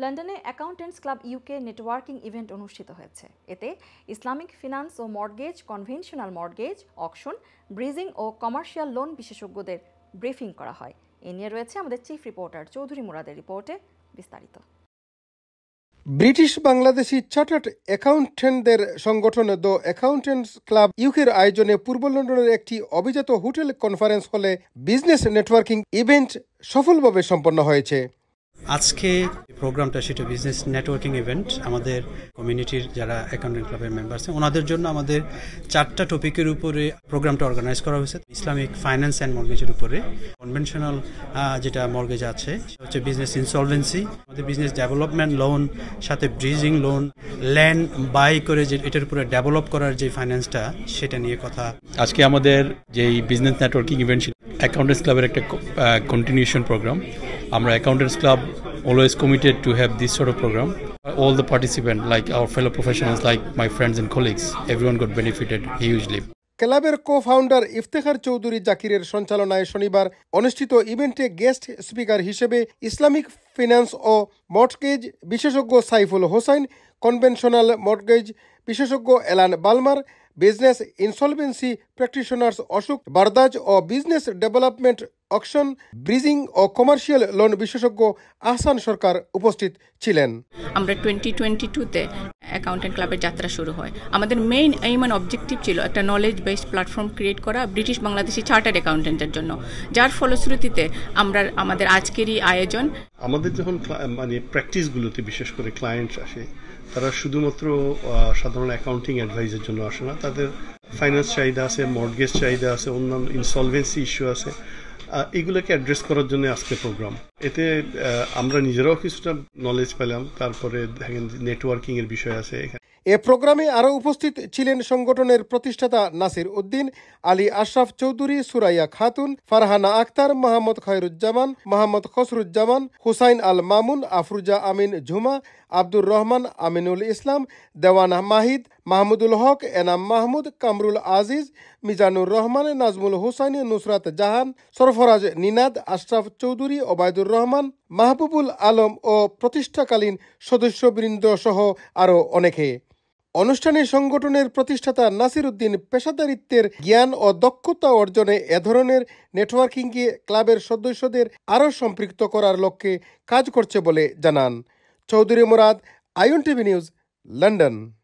লন্ডনে accountants club UK networking event অনুষ্ঠিত হয়েছে এতে ইসলামিক ফিনান্স ও mortgage conventional mortgage auction bridging ও কমার্শিয়াল লোন বিশেষজ্ঞদের ব্রিফিং করা হয় এ নিয়ে রয়েছে আমাদের চিফ রিপোর্টার চৌধুরী মুরাদের রিপোর্টে বিস্তারিত ব্রিটিশ বাংলাদেশি চার্টার্ড অ্যাকাউন্টেন্টদের সংগঠন দ্য অ্যাকাউন্টেন্টস ক্লাব ইউকের আয়োজনে পূর্ব লন্ডনের একটি অভিজাত হোটেল কনফারেন্স হলে বিজনেস নেটওয়ার্কিং ইভেন্ট সফলভাবে সম্পন্ন হয়েছে আজকে প্রোগ্রামটা সেটা বিজনেস নেটওয়ার্কিং ইভেন্ট আমাদের কমিউনিটির যারা অ্যাকাউন্টেন্ট ক্লাবের মেম্বার আছে ওনাদের জন্য আমাদের চারটা টপিকের উপরে প্রোগ্রামটা অর্গানাইজ করা হয়েছে ইসলামিক ফাইন্যান্স অ্যান্ড মর্গেজের উপরে কনভেনশনাল যেটা মর্গেজ আছে হচ্ছে বিজনেস ইনসলভেন্সি আমাদের বিজনেস ডেভেলপমেন্ট লোন সাথে ব্রিজিং লোন ল্যান্ড বাই করে যে এটার উপরে ডেভেলপ করার যে ফাইন্যান্সটা সেটা নিয়ে কথা আজকে আমাদের যেই বিজনেস নেটওয়ার্কিং ইভেন্ট অ্যাকাউন্টেন্টস ক্লাবের একটা কন্টিনিউশন প্রোগ্রাম আমরা accountants club always committed to have this sort of program. All the participants, like our fellow professionals, like my friends and colleagues, everyone got benefited hugely. ক্লাবের কো founder Iftekhar Chowdhury জাকিরের সঞ্চালনায় শনিবার অনুষ্ঠিত ইভেন্টে guest speaker হিসেবে Islamic finance ও mortgage বিশেষজ্ঞ Saiful Hossain conventional mortgage বিশেষজ্ঞ Alan Balmer business insolvency practitioners Ashok বারদাজ ও বিজনেস ডেভেলপমেন্ট অকশন ব্রিজিং ও কমার্শিয়াল লোন বিশেষজ্ঞ আহসান সরকার উপস্থিত ছিলেন আমরা টোয়েন্টি টোয়েন্টি টুতে অ্যাকাউন্টেন্ট ক্লাবের যাত্রা শুরু হয় আমাদের মেইন এইম অ্যান্ড অবজেক্টিভ ছিল একটা নলেজ বেসড প্ল্যাটফর্ম ক্রিয়েট করা ব্রিটিশ বাংলাদেশি চার্টার্ড অ্যাকাউন্টেন্টের জন্য যার ফলশ্রুতিতে আমরা আমাদের আজকেরই আয়োজন আমাদের যখন মানে প্র্যাকটিসগুলোতে বিশেষ করে ক্লায়েন্টস আসে তারা শুধুমাত্র সাধারণ অ্যাকাউন্টিং অ্যাডভাইসের জন্য আসে না তাদের ফাইন্যান্স চাহিদা আছে মর্গেজ চাহিদা আছে অন্যান্য ইনসলভেন্সি ইস্যু আছে এগুলোকে অ্যাড্রেস করার জন্য আজকে প্রোগ্রাম এতে আমরা নিজেরাও কিছুটা নলেজ পেলাম তারপরে দেখেন নেটওয়ার্কিং এর বিষয় আছে এ প্রোগ্রামে আরও উপস্থিত ছিলেন সংগঠনের প্রতিষ্ঠাতা নাসির উদ্দিন আলী আশরাফ চৌধুরী সুরাইয়া খাতুন ফারহানা আক্তার মোহাম্মদ খয়রুজ্জামান মোহাম্মদ খসরুজ্জামান হুসাইন আল মামুন আফরুজা আমিন ঝুমা আব্দুর রহমান আমিনুল ইসলাম দেওয়ানা মাহিদ মাহমুদুল হক এনাম মাহমুদ কামরুল আজিজ মিজানুর রহমান নাজমুল হোসাইন নুসরাত জাহান সরফরাজ নিনাদ আশরাফ চৌধুরী ওবায়দুর রহমান মাহবুবুল আলম ও প্রতিষ্ঠাকালীন সদস্যবৃন্দ সহ আরও অনেকে অনুষ্ঠানে সংগঠনের প্রতিষ্ঠাতা নাসির উদ্দিন পেশাদারিত্বের জ্ঞান ও দক্ষতা অর্জনে এ ধরনের নেটওয়ার্কিংকে ক্লাবের সদস্যদের আরও সম্পৃক্ত করার লক্ষ্যে কাজ করছে বলে জানান চৌধুরী মুরাদ আয়ন টিভি নিউজ লন্ডন